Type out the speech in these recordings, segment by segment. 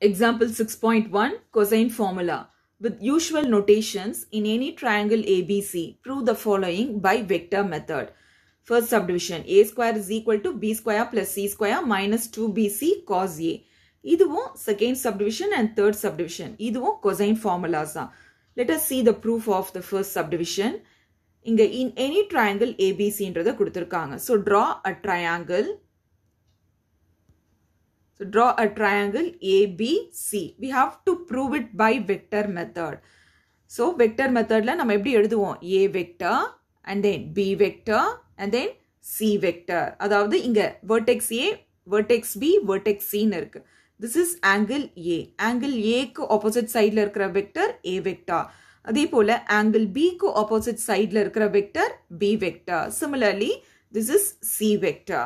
Example 6.1 cosine formula. With usual notations in any triangle ABC, prove the following by vector method. First subdivision A square is equal to B square plus C square minus 2BC cos A. This second subdivision and third subdivision. This is cosine formulas. Let us see the proof of the first subdivision. In any triangle ABC, so draw a triangle So draw a triangle ABC. We have to prove it by vector method. So vector method methodல நம்ம எப்படி எழுதுவோம் A vector and then B vector and then C vector. அதாவது inga vertex A, vertex B, vertex C irukku. This is angle A. Angle A க்கு opposite side la இருக்கிற vector A vector. அதே போல angle B க்கு opposite sideல இருக்கிற vector B vector. Similarly, this is C vector.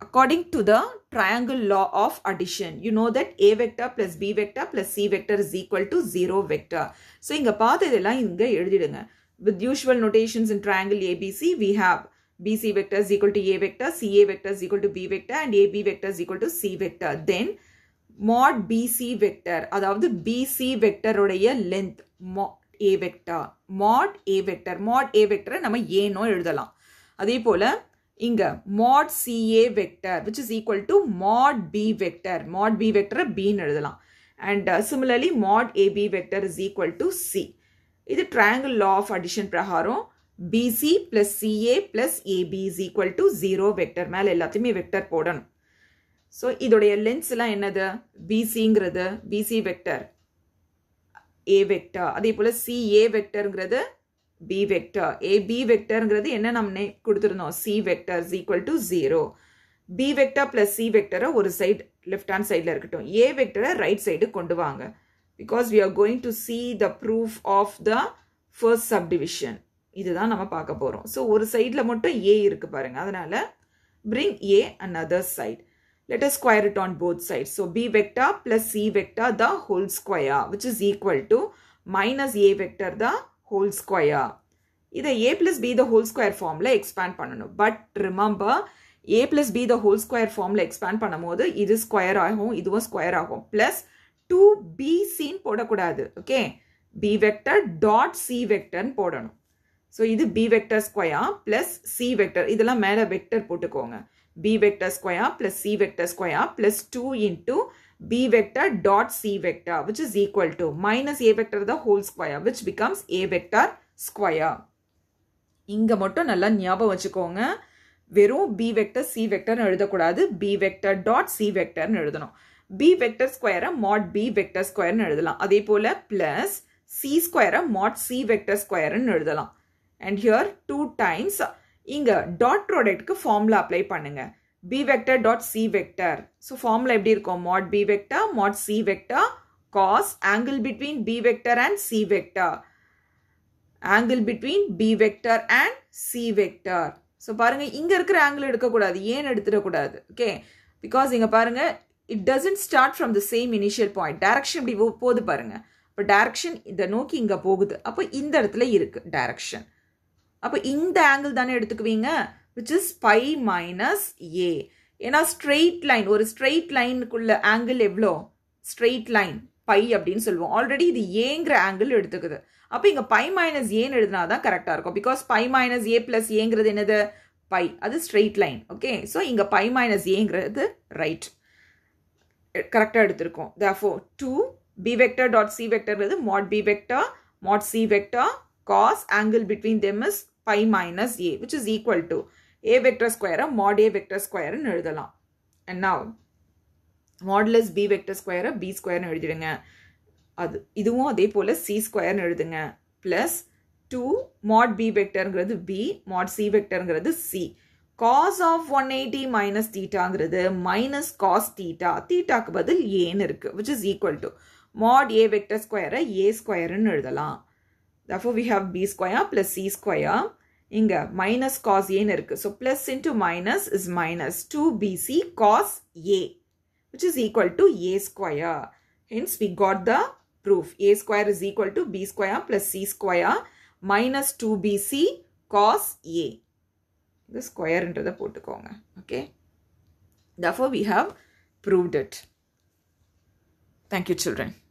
according to the triangle law of addition you know that a vector plus b vector plus c vector is equal to 0 vector so இங்க பார்த்து இதெல்லாம் இங்க எழுதிடுங்க with usual notations in triangle abc we have bc vector is equal to a vector ca vector is equal to b vector and ab vector is equal to c vector then mod bc vector அதாவது bc vector உடைய length mod a vector mod a vector mod a vector நம்ம ஏனோ எழுதலாம் அதே போல இங்க mod CA vector which is equal to mod B vector mod B வெக்டரை பின்னு எழுதலாம் and similarly mod AB vector is equal to C இது ட்ரையாங்கிள் லா ஆஃப் அடிஷன் பிரகாரம் BC plus CA plus AB is equal to zero vector மேலே எல்லாத்தையுமே vector போடணும் so இதோடைய லென்ஸ்லாம் என்னது பிசிங்கிறது பிசி வெக்டர் ஏ வெக்டர் அதே போல் சிஏ வெக்டருங்கிறது பி வெக்டர் ஏ பி வெக்டருங்கிறது என்ன நம்ம நே கொடுத்துருந்தோம் C vector is equal to zero B vector plus C வெக்டரை ஒரு சைடு லெஃப்ட் ஹேண்ட் சைடில் இருக்கட்டும் ஏ வெக்டரை ரைட் சைடு கொண்டு வாங்க because we are going to see the proof of the first subdivision இதுதான் நம்ம பார்க்க போகிறோம் ஸோ ஒரு சைடில் மட்டும் ஏ இருக்குது பாருங்கள் அதனால் A and another side let us square it on both side so B vector plus C vector the whole square which is equal to minus A vector தான் ஹோல் ஸ்கொயர் இதை A plus B the whole square ஃபார்மில் expand பண்ணணும் but remember A plus B the whole square ஃபார்மில் expand பண்ணும்போது இது square ஆகும் இதுவும் square ஆகும் ப்ளஸ் டூ பி சின்னு போடக்கூடாது okay B vector dot C வெக்டர்னு போடணும் ஸோ இது B vector square plus C vector இதெல்லாம் மேலே வெக்டர் போட்டுக்கோங்க B vector square plus C vector square plus two into b vector dot c vector which is equal to minus a vector the whole square which becomes a vector square. இங்க மட்டும் நல்லா ஞாபகம் வச்சுக்கோங்க வெறும் B vector C வெக்டர்னு எழுதக்கூடாது B vector dot C வெக்டர்னு எழுதணும் B vector square mod B vector ஸ்கொயர்னு எழுதலாம் அதே போல் plus C square mod C vector ஸ்கொயர்னு எழுதலாம் அண்ட் ஹியர் டூ டைம்ஸ் இங்கே டாட் ப்ராடக்ட்க்கு ஃபார்முலா அப்ளை பண்ணுங்கள் b vector dot c vector. So formula எப்படி இருக்கும் mod b vector mod c vector cos angle between b vector and c vector. angle between b vector and c vector. So பாருங்க இங்கே இருக்கிற angle எடுக்கக்கூடாது ஏன் எடுத்துடக்கூடாது okay because இங்கே பாருங்க it doesn't start from the same initial point direction இப்படி போகுது பாருங்க இப்போ டேரக்ஷன் இதை நோக்கி இங்கே போகுது அப்போ இந்த இடத்துல இருக்குது டேரக்ஷன் அப்போ இந்த ஆங்கிள் தானே எடுத்துக்குவீங்க which is pi minus A ஏன்னா ஸ்ட்ரெயிட் லைன் ஒரு ஸ்ட்ரெயிட் லைனுக்குள்ள ஆங்கிள் எவ்வளோ ஸ்ட்ரெயிட் லைன் பை அப்படின்னு சொல்லுவோம் ஆல்ரெடி இது ஏங்கிற ஆங்கிள் எடுத்துக்குது அப்போ இங்கே பை மைனஸ் ஏன்னு எழுதினா தான் கரெக்டாக இருக்கும் because pi minus A plus ஏங்கிறது என்னது பை அது ஸ்ட்ரெயிட் லைன் ஓகே ஸோ இங்கே பை மைனஸ் ஏங்கிறது ரைட் கரெக்டாக எடுத்திருக்கோம் for two B vector dot C வெக்டர்ங்கிறது mod B vector mod C vector cos angle between them is pi minus A which is equal to A vector ஸ்கொயரை mod A vector ஸ்கொயர்னு எழுதலாம் and now modulus B vector ஸ்கொயரை B ஸ்கொயர்னு எழுதிடுங்க அது இதுவும் அதே போல் சி ஸ்கொயர்னு எழுதுங்க ப்ளஸ் டூ மாட் பி வெக்டருங்கிறது பி மாட் சி வெக்டருங்கிறது C cos of one eighty minus தீட்டாங்கிறது மைனஸ் காஸ் தீட்டா தீட்டாக்கு பதில் ஏன்னு இருக்குது which is equal to mod A vector ஸ்கொயரை ஏ ஸ்கொயருன்னு எழுதலாம் therefore we have B square plus C square இங்க minus cos ஏன்னு இருக்கு so plus into minus is minus two bc cos cos which is equal to a square. Hence, we got the proof. a square is equal to b square plus c square minus 2bc cos a. The square into the potukonga. Okay. Therefore, we have proved it. Thank you, children.